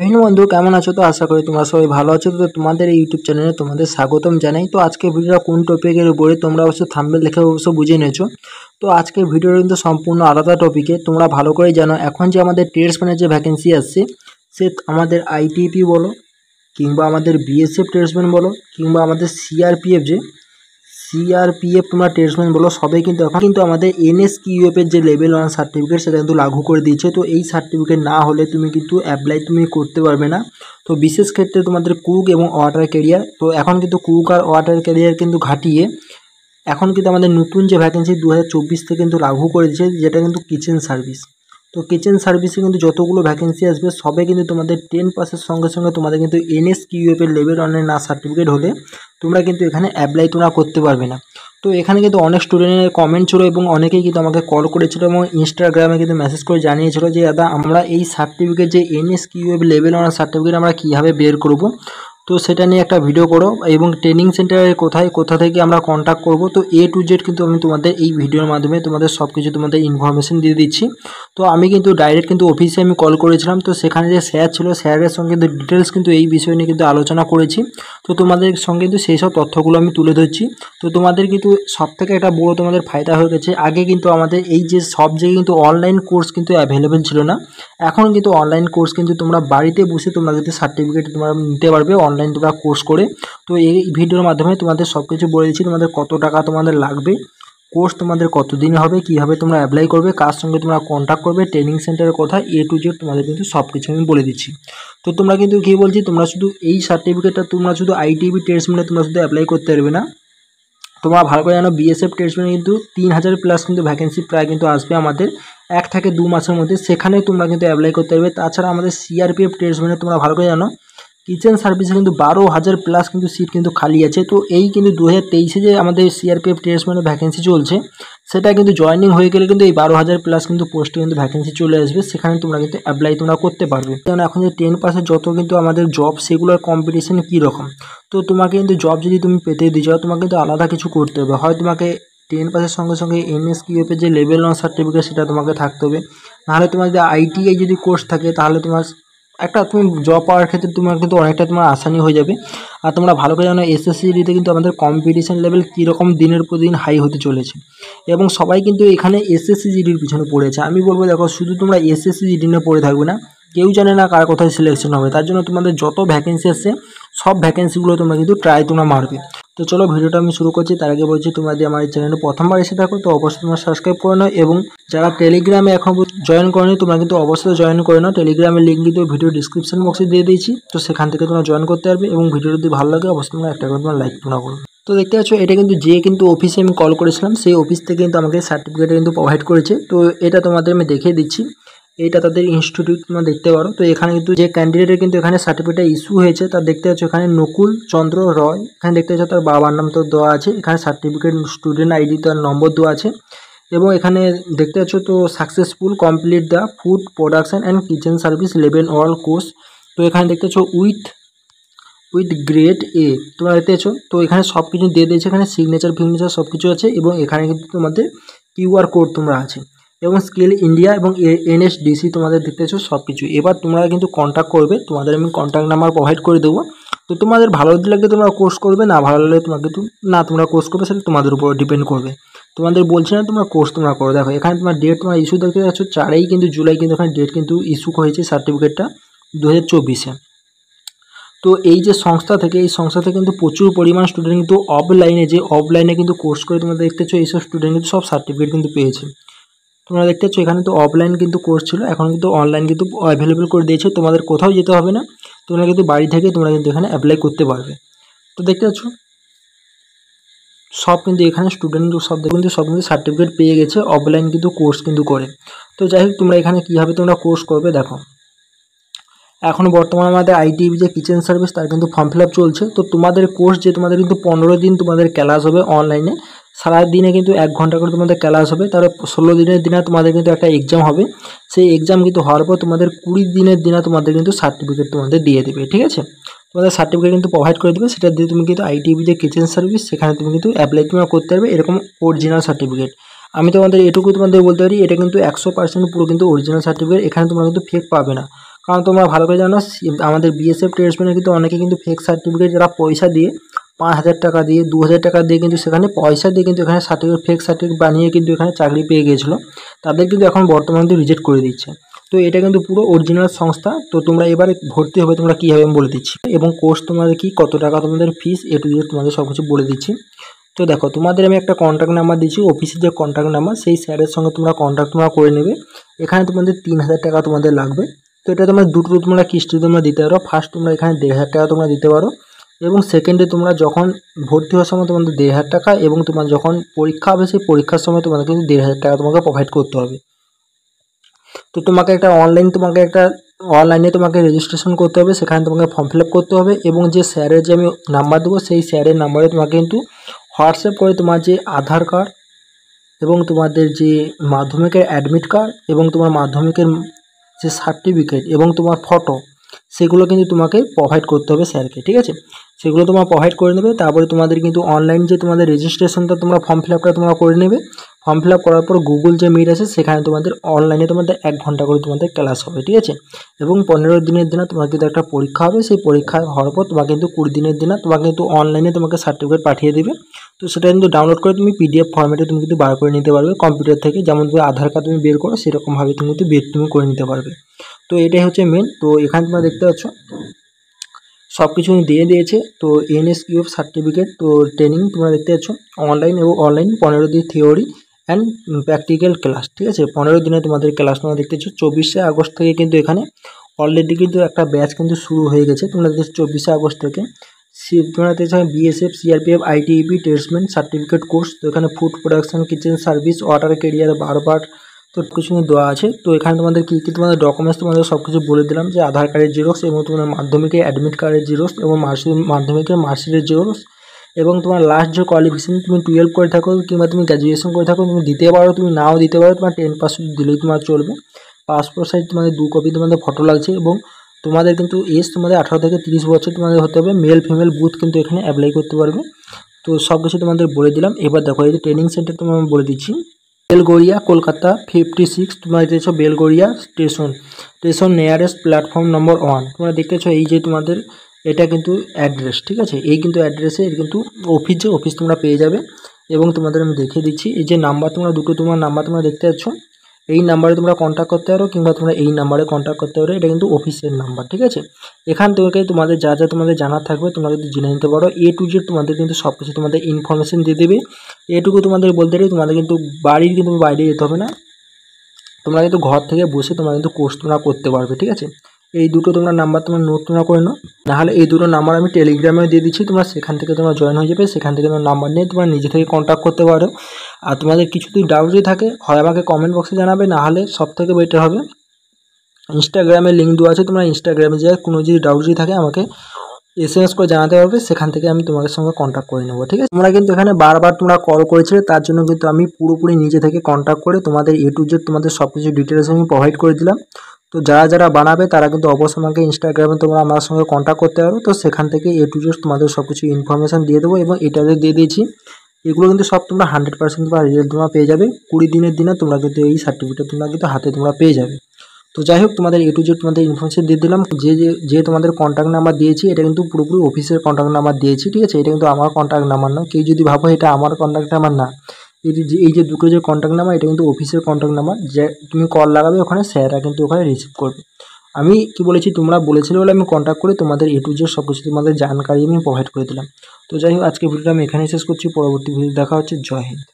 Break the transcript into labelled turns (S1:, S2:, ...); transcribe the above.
S1: hello বন্ধু কেমন আছো তো আশা করি তোমরা সবাই ভালো আছো তো তোমাদের এই ইউটিউব চ্যানেলে তোমাদের স্বাগতম জানাই তো আজকে ভিডিওটা কোন টপিকের উপরে তোমরা অবশ্য থাম্বেল দেখে অবশ্য বুঝে নিয়েছো তো আজকে ভিডিওটা কিন্তু সম্পূর্ণ আলাদা টপিকে তোমরা ভালো করে জানো এখন যে আমাদের ম্যানের যে ভ্যাকেন্সি আসছে সে আমাদের আইটিপি বলো কিংবা আমাদের বিএসএফ ট্রেডসম্যান বলো কিংবা আমাদের সিআরপিএফ যে সিআরপিএফ তোমার টেস্টম্যান বলো সবাই কিন্তু এখন কিন্তু আমাদের এনএসকিউএফ এর যে লেভেল ওয়ান সার্টিফিকেট সেটা কিন্তু লাগু করে দিয়েছে তো এই সার্টিফিকেট না হলে তুমি কিন্তু অ্যাপ্লাই তুমি করতে পারবে না তো বিশেষ ক্ষেত্রে তোমাদের কুক এবং ওয়াটার ক্যারিয়ার তো এখন কিন্তু কুক আর ওয়াটার ক্যারিয়ার কিন্তু ঘাটিয়ে এখন কিন্তু আমাদের নতুন যে ভ্যাকেন্সি দু হাজার চব্বিশ থেকে কিন্তু লাগু করে দিয়েছে যেটা কিন্তু কিচেন সার্ভিস তো কিচেন সার্ভিসে কিন্তু যতগুলো ভ্যাকেন্সি আসবে সবে কিন্তু তোমাদের টেন পাসের সঙ্গে সঙ্গে তোমাদের কিন্তু এনএস কিউএফের লেভেল ওয়ানে না সার্টিফিকেট হলে তোমরা কিন্তু এখানে অ্যাপ্লাই তোমরা করতে পারবে না তো এখানে কিন্তু অনেক স্টুডেন্টের কমেন্ট ছিল এবং অনেকেই কিন্তু আমাকে কল করেছিল এবং ইনস্টাগ্রামে কিন্তু মেসেজ করে জানিয়েছিল যে দাদা আমরা এই সার্টিফিকেট যে NS QF level one certificate আমরা কীভাবে বের করবো তো সেটা নিয়ে একটা ভিডিও করো এবং ট্রেনিং সেন্টারে কোথায় কোথা থেকে আমরা কন্ট্যাক্ট করব তো এ টু জেড কিন্তু আমি তোমাদের এই ভিডিওর মাধ্যমে তোমাদের সব কিছু তোমাদের ইনফরমেশন দিয়ে দিচ্ছি তো আমি কিন্তু ডাইরেক্ট কিন্তু অফিসে আমি কল করেছিলাম তো সেখানে যে স্যার ছিল স্যারের সঙ্গে কিন্তু ডিটেলস কিন্তু এই বিষয় নিয়ে কিন্তু আলোচনা করেছি তো তোমাদের সঙ্গে কিন্তু সেই সব তথ্যগুলো আমি তুলে ধরছি তো তোমাদের কিন্তু সবথেকে একটা বড় তোমাদের ফায়দা হয়ে গেছে আগে কিন্তু আমাদের এই যে সব জায়গায় কিন্তু অনলাইন কোর্স কিন্তু অ্যাভেলেবেল ছিল না এখন কিন্তু অনলাইন কোর্স কিন্তু তোমরা বাড়িতে বসে তোমরা কিন্তু সার্টিফিকেট তোমরা নিতে পারবে অনলাইন তোমরা কোর্স করে তো এই ভিডিওর মাধ্যমে তোমাদের সব কিছু বলে দিচ্ছি তোমাদের কত টাকা তোমাদের লাগবে কোর্স তোমাদের কতদিনে হবে কীভাবে তোমরা অ্যাপ্লাই করবে কার সঙ্গে তোমরা কন্ট্যাক্ট করবে ট্রেনিং সেন্টারের কথা এ টু জেড তোমাদের কিন্তু সব কিছু আমি বলে দিচ্ছি তো তোমরা কিন্তু কী বলছি তোমরা শুধু এই সার্টিফিকেটটা তোমরা শুধু আইটিবি ট্রেডসম্যানে তোমরা শুধু অ্যাপ্লাই করতে পারবে না তোমরা ভালো করে জানো বিএসএফ ট্রেডসম্যানে কিন্তু তিন হাজার প্লাস কিন্তু ভ্যাকেন্সি প্রায় কিন্তু আসবে আমাদের এক থেকে দু মাসের মধ্যে সেখানে তোমরা কিন্তু অ্যাপ্লাই করতে পারবে তাছাড়া আমাদের সিআরপিএফ ট্রেডসম্যানে তোমরা ভালো করে জানো কিচেন সার্ভিসে কিন্তু বারো হাজার প্লাস কিন্তু সিট কিন্তু খালি আছে তো এই কিন্তু দু হাজার তেইশে যে আমাদের সিআরপিএফ টেস্টম্যানের ভ্যাকেন্সি চলছে সেটা কিন্তু জয়নিং হয়ে গেলে কিন্তু এই বারো হাজার প্লাস কিন্তু পোস্টে কিন্তু ভ্যাকেন্সি চলে আসবে সেখানে তোমরা কিন্তু অ্যাপ্লাই তোমরা করতে পারবে কারণ এখন যে টেন পাসের যত কিন্তু আমাদের জব সেগুলোর কম্পিটিশান কীরকম তো তোমাকে কিন্তু জব যদি তুমি পেতে দিয়ে যাও তোমাকে কিন্তু আলাদা কিছু করতে হবে হয় তোমাকে টেন পাসের সঙ্গে সঙ্গে এনএসকিউএফের যে লেভেল ওয়ান সার্টিফিকেট সেটা তোমাকে থাকতে হবে নাহলে তোমার যদি আইটিআই যদি কোর্স থাকে তাহলে তোমার একটা তুমি জব পাওয়ার ক্ষেত্রে তোমার কিন্তু অনেকটা তোমার আসানি হয়ে যাবে আর তোমরা ভালো করে জানো এসএসসিডিতে কিন্তু আমাদের কম্পিটিশান লেভেল কীরকম দিনের প্রতিদিন দিন হাই হতে চলেছে এবং সবাই কিন্তু এখানে এসএসসিজিডির পিছনে পড়েছে আমি বলবো দেখো শুধু তোমরা এসএসসিজিডি নিয়ে পড়ে থাকবে না কেউ জানে না কার কোথায় সিলেকশন হবে তার জন্য তোমাদের যত ভ্যাকেন্সি আসছে সব ভ্যাকেন্সিগুলো তোমরা কিন্তু ট্রাই তোমরা মারবে তো চলো ভিডিওটা আমি শুরু করছি তার আগে বলছি তোমরা যদি আমার এই চ্যানেলে প্রথমবার এসে থাকো তো অবশ্যই তোমরা সাবস্ক্রাইব করে নাও এবং যারা টেলিগ্রামে এখন জয়েন করেনি তোমরা কিন্তু অবশ্যই জয়েন করে নাও টেলিগ্রামের লিঙ্ক কিন্তু ভিডিও ডিসক্রিপশন বক্সে দিয়ে দিয়েছি তো সেখান থেকে তোমরা জয়েন করতে পারবে এবং ভিডিও যদি ভালো লাগে অবশ্যই তোমরা একটা করে তোমার লাইক তোমরা করবে তো দেখতে পাচ্ছ এটা কিন্তু যে কিন্তু অফিসে আমি কল করেছিলাম সেই অফিস থেকে কিন্তু আমাকে সার্টিফিকেট কিন্তু প্রোভাইড করেছে তো এটা তোমাদের আমি দেখিয়ে দিচ্ছি এটা তাদের ইনস্টিটিউট তোমরা দেখতে পারো তো এখানে কিন্তু যে ক্যান্ডিডেটের কিন্তু এখানে সার্টিফিকেট ইস্যু হয়েছে তার দেখতে পাচ্ছ এখানে নকুল চন্দ্র রয় এখানে দেখতে পাচ্ছ তার বাবার নাম তো দেওয়া আছে এখানে সার্টিফিকেট স্টুডেন্ট আইডি তার নম্বর দেওয়া আছে এবং এখানে দেখতে পাচ্ছ তো successful complete the food production and kitchen service level all course তো এখানে দেখতে পাচ্ছ উইথ উইথ গ্রেড এ তোমরা দেখতে পাচ্ছ তো এখানে সব কিছু দিয়ে দিয়েছে এখানে সিগনেচার ফিগনেচার সব কিছু আছে এবং এখানে কিন্তু তোমাদের কিউআর কোড তোমরা আছে এবং স্কিল ইন্ডিয়া এবং এনএসডিসি তোমাদের দেখতেছো সব কিছু এবার তোমরা কিন্তু কন্ট্যাক্ট করবে তোমাদের আমি কন্ট্যাক্ট নাম্বার প্রোভাইড করে দেবো তো তোমাদের ভালো লাগলে তোমরা কোর্স করবে না ভালো লাগলে তোমাকে না তোমরা কোর্স করবে সেটা তোমাদের উপর ডিপেন্ড করবে তোমাদের বলছি না তোমরা কোর্স তোমরা করো দেখো এখানে তোমার ডেট তোমার ইস্যু দেখতে যাচ্ছ চারেই কিন্তু জুলাই কিন্তু এখানে ডেট কিন্তু ইস্যু হয়েছে সার্টিফিকেটটা দু হাজার চব্বিশে তো এই যে সংস্থা থেকে এই সংস্থা থেকে কিন্তু প্রচুর পরিমাণ স্টুডেন্ট কিন্তু অফলাইনে যে অফলাইনে কিন্তু কোর্স করে তোমরা দেখতেছো এইসব স্টুডেন্ট কিন্তু সব সার্টিফিকেট কিন্তু পেয়েছে তোমরা দেখতে পাচ্ছ এখানে তো অফলাইন কিন্তু কোর্স ছিল এখন কিন্তু অনলাইন কিন্তু অ্যাভেলেবেল করে দিয়েছে তোমাদের কোথাও যেতে হবে না তোমরা কিন্তু বাড়ি থেকে তোমরা কিন্তু এখানে অ্যাপ্লাই করতে পারবে তো দেখতে পাচ্ছ সব কিন্তু এখানে স্টুডেন্ট সব কিন্তু সব কিন্তু সার্টিফিকেট পেয়ে গেছে অফলাইন কিন্তু কোর্স কিন্তু করে তো যাই হোক তোমরা এখানে কীভাবে তোমরা কোর্স করবে দেখো এখন বর্তমানে আমাদের আইটিভি e যে কিচেন সার্ভিস তার কিন্তু ফর্ম ফিল চলছে তো তোমাদের কোর্স যে তোমাদের কিন্তু পনেরো দিন তোমাদের ক্লাস হবে অনলাইনে সারাদিনে কিন্তু এক ঘন্টা করে তোমাদের ক্লাস হবে তাহলে ষোলো দিনের দিনে তোমাদের কিন্তু একটা এক্সাম হবে সেই এক্সাম কিন্তু হওয়ার পর তোমাদের কুড়ি দিনের দিনে তোমাদের কিন্তু সার্টিফিকেট তোমাদের দিয়ে দেবে ঠিক আছে তোমাদের সার্টিফিকেট কিন্তু প্রোভাইড করে দেবে সেটা দিয়ে তুমি কিন্তু আইটিভি যে কিচেন সার্ভিস সেখানে তুমি কিন্তু অ্যাপ্লাই তোমার করতে পারবে এরকম অরিজিনাল সার্টিফিকেট আমি তোমাদের এটুকু তোমাদের বলতে পারি এটা কিন্তু একশো পার্সেন্ট পুরো কিন্তু অরিজিনাল সার্টিফিকেট এখানে তোমরা কিন্তু ফেক পাবে না কারণ তোমরা ভালো করে জানো আমাদের বিএসএফ ট্রেডসম্যানের কিন্তু অনেকে কিন্তু ফেক সার্টিফিকেট যারা পয়সা দিয়ে পাঁচ হাজার টাকা দিয়ে দু হাজার টাকা দিয়ে কিন্তু সেখানে পয়সা দিয়ে কিন্তু এখানে সার্টিফিকেট ফেক সার্টিফিকেট বানিয়ে কিন্তু এখানে চাকরি পেয়ে গিয়েছিলো তাদের কিন্তু এখন বর্তমানে কিন্তু রিজেক্ট করে দিচ্ছে তো এটা কিন্তু পুরো অরিজিনাল সংস্থা তো তোমরা এবারে ভর্তি হবে তোমরা কীভাবে আমি বলে দিচ্ছি এবং কোর্স তোমাদের কি কত টাকা তোমাদের ফিস এ টু তোমাদের সব কিছু বলে দিচ্ছি তো দেখো তোমাদের আমি একটা কন্ট্যাক্ট নাম্বার দিচ্ছি অফিসের যে কন্ট্যাক্ট নাম্বার সেই স্যারের সঙ্গে তোমরা কন্ট্যাক্ট তোমরা করে নেবে এখানে তোমাদের তিন হাজার টাকা তোমাদের লাগবে তো এটা তোমরা দুটো তোমরা কিস্তি তোমরা দিতে পারো ফার্স্ট তোমরা এখানে দেড় হাজার টাকা তোমরা দিতে পারো এবং সেকেন্ডে তোমরা যখন ভর্তি হওয়ার সময় তোমাদের দেড় হাজার টাকা এবং তোমার যখন পরীক্ষা হবে সেই পরীক্ষার সময় তোমাদের কিন্তু দেড় হাজার টাকা তোমাকে প্রোভাইড করতে হবে তো তোমাকে একটা অনলাইন তোমাকে একটা অনলাইনে তোমাকে রেজিস্ট্রেশন করতে হবে সেখানে তোমাকে ফর্ম ফিল করতে হবে এবং যে স্যারের যে আমি নাম্বার দেবো সেই স্যারের নাম্বারে তোমাকে কিন্তু হোয়াটসঅ্যাপ করে তোমার যে আধার কার্ড এবং তোমাদের যে মাধ্যমিকের অ্যাডমিট কার্ড এবং তোমার মাধ্যমিকের যে সার্টিফিকেট এবং তোমার ফটো সেগুলো কিন্তু তোমাকে প্রোভাইড করতে হবে স্যারকে ঠিক আছে সেগুলো তোমরা প্রোভাইড করে নেবে তারপরে তোমাদের কিন্তু অনলাইন যে তোমাদের রেজিস্ট্রেশনটা তোমরা ফর্ম ফিল আপটা তোমরা করে নেবে ফর্ম ফিল আপ করার পর গুগল যে মিট আছে সেখানে তোমাদের অনলাইনে তোমাদের এক ঘন্টা করে তোমাদের ক্লাস হবে ঠিক আছে এবং পনেরো দিনের দিনে তোমার কিন্তু একটা পরীক্ষা হবে সেই পরীক্ষা হওয়ার পর তোমাকে কিন্তু কুড়ি দিনের দিনে তোমাকে কিন্তু অনলাইনে তোমাকে সার্টিফিকেট পাঠিয়ে দেবে তো সেটা কিন্তু ডাউনলোড করে তুমি পিডিএফ ফর্মেটে তুমি কিন্তু বার করে নিতে পারবে কম্পিউটার থেকে যেমন তুমি আধার কার্ড তুমি বের করো সেরকমভাবে তুমি কিন্তু বের তুমি করে নিতে পারবে তো এটাই হচ্ছে মেন তো এখানে তোমরা দেখতে পাচ্ছ সব কিছু দিয়ে দিয়েছে তো এনএসকিউএফ সার্টিফিকেট তো ট্রেনিং তোমরা দেখতে পাচ্ছ অনলাইন এবং অনলাইন পনেরো দিন থিওরি অ্যান্ড প্র্যাকটিক্যাল ক্লাস ঠিক আছে পনেরো দিনে তোমাদের ক্লাস তোমরা দেখতে পাচ্ছ চব্বিশে আগস্ট থেকে কিন্তু এখানে অলরেডি কিন্তু একটা ব্যাচ কিন্তু শুরু হয়ে গেছে তোমরা দেখতে চব্বিশে আগস্ট থেকে সি তোমরা দেখছো BSF CRPF ITEP tradesman certificate course তো এখানে food production kitchen service water carrier বারবার তো কিছু দেওয়া আছে তো এখানে তোমাদের কী কী তোমাদের ডকুমেন্টস তোমাদের সব কিছু বলে দিলাম যে আধার কার্ডের জেরক্স এবং তোমাদের মাধ্যমিকে অ্যাডমিট কার্ডের জেরক্স এবং মার্কশিট মাধ্যমিকের মার্কশিটের জেরক্স এবং তোমার লাস্ট যে কোয়ালিফিকেশন তুমি টুয়েলভ করে থাকো কিংবা তুমি গ্র্যাজুয়েশন করে থাকো তুমি দিতে পারো তুমি নাও দিতে পারো তোমার টেন পার্সেন্ট দিলেই তোমার চলবে পাসপোর্ট সাইজ তোমাদের দু কপি তোমাদের ফটো লাগছে এবং তোমাদের কিন্তু এজ তোমাদের আঠারো থেকে তিরিশ বছর তোমাদের হতে হবে মেল ফিমেল বুথ কিন্তু এখানে অ্যাপ্লাই করতে পারবে তো সব কিছু তোমাদের বলে দিলাম এবার দেখো এই যে ট্রেনিং সেন্টার তোমার বলে দিচ্ছি বেলগড়িয়া কলকাতা ফিফটি সিক্স তোমরা দেখছো Belgharia station station nearest platform number one তোমরা দেখতেছো এই যে তোমাদের এটা কিন্তু অ্যাড্রেস ঠিক আছে এই কিন্তু অ্যাড্রেসে কিন্তু অফিস যে অফিস তোমরা পেয়ে যাবে এবং তোমাদের আমি দেখিয়ে দিচ্ছি এই যে নাম্বার তোমরা দুটো তোমার নাম্বার তোমরা দেখতে পাচ্ছ এই নাম্বারে তোমরা কন্ট্যাক্ট করতে পারো কিংবা তোমরা এই নাম্বারে কন্ট্যাক্ট করতে পারো এটা কিন্তু অফিসের নাম্বার ঠিক আছে এখান থেকে তোমাদের যা যা তোমাদের জানার থাকবে তোমরা যদি জেনে নিতে পারো এ টু জেড তোমাদের কিন্তু সব কিছু তোমাদের ইনফরমেশান দিয়ে দেবে এটুকু তোমাদের বলতে গেলে তোমাদের কিন্তু বাড়ির কিন্তু বাইরে যেতে হবে না তোমরা কিন্তু ঘর থেকে বসে তোমরা কিন্তু কোর্স তোমরা করতে পারবে ঠিক আছে এই দুটো তোমরা নাম্বার তোমরা নোট তোমরা করে নাও নাহলে এই দুটো নাম্বার আমি টেলিগ্রামেও দিয়ে দিচ্ছি তোমরা সেখান থেকে তোমরা জয়েন হয়ে যাবে সেখান থেকে তোমরা নাম্বার নিয়ে তোমরা নিজে থেকে কন্ট্যাক্ট করতে পারো আর তোমাদের কিছু যদি ডাউট যদি থাকে হয় আমাকে কমেন্ট বক্সে জানাবে নাহলে সব থেকে বেটার হবে ইনস্টাগ্রামে লিঙ্ক দেওয়া আছে তোমরা ইনস্টাগ্রামে যে কোনো যদি ডাউট যদি থাকে আমাকে এস এম এস করে জানাতে পারবে সেখান থেকে আমি তোমাদের সঙ্গে কন্ট্যাক্ট করে নেবো ঠিক আছে তোমরা কিন্তু এখানে বারবার তোমরা কল করেছিলে তার জন্য কিন্তু আমি পুরোপুরি নিজে থেকে কন্ট্যাক্ট করে তোমাদের এ টু জেড তোমাদের সব কিছু ডিটেলস আমি প্রোভাইড করে দিলাম তো যারা যারা বানাবে তারা কিন্তু অবশ্যই আমাকে ইনস্টাগ্রামে তোমরা আমার সঙ্গে কন্ট্যাক্ট করতে পারো তো সেখান থেকে এ টু জেড তোমাদের সব কিছু ইনফরমেশান দিয়ে দেবো এবং এটাতে দিয়ে দিয়েছি এগুলো কিন্তু সব তোমরা হান্ড্রেড পার্সেন্ট তোমার রেজাল্ট তোমরা পেয়ে যাবে কুড়ি দিনের দিনে তোমরা কিন্তু এই সার্টিফিকেট তোমরা কিন্তু হাতে তোমরা পেয়ে যাবে তো যাই হোক তোমাদের এ টু জেড তোমাদের ইনফরমেশান দিয়ে দিলাম যে যে তোমাদের কন্ট্যাক্ট নাম্বার দিয়েছি এটা কিন্তু পুরোপুরি অফিসের কন্ট্যাক্ট নাম্বার দিয়েছি ঠিক আছে এটা কিন্তু আমার কন্ট্যাক্ট নাম্বার না কেউ যদি ভাবো এটা আমার কন্ট্যাক্ট নাম্বার না যে এই যে দুটো যে কন্ট্যাক্ট নাম্বার এটা কিন্তু অফিসের কন্ট্যাক্ট নাম্বার যে তুমি কল লাগাবে ওখানে স্যাররা কিন্তু ওখানে রিসিভ করবে আমি কি বলেছি তোমরা বলেছিলে বলে আমি কন্ট্যাক্ট করে তোমাদের এ টু জেড সব কিছু তোমাদের জানকারি আমি প্রোভাইড করে দিলাম তো যাই হোক আজকে ভিডিওটা আমি এখানেই শেষ করছি পরবর্তী ভিডিও দেখা হচ্ছে জয় হিন্দ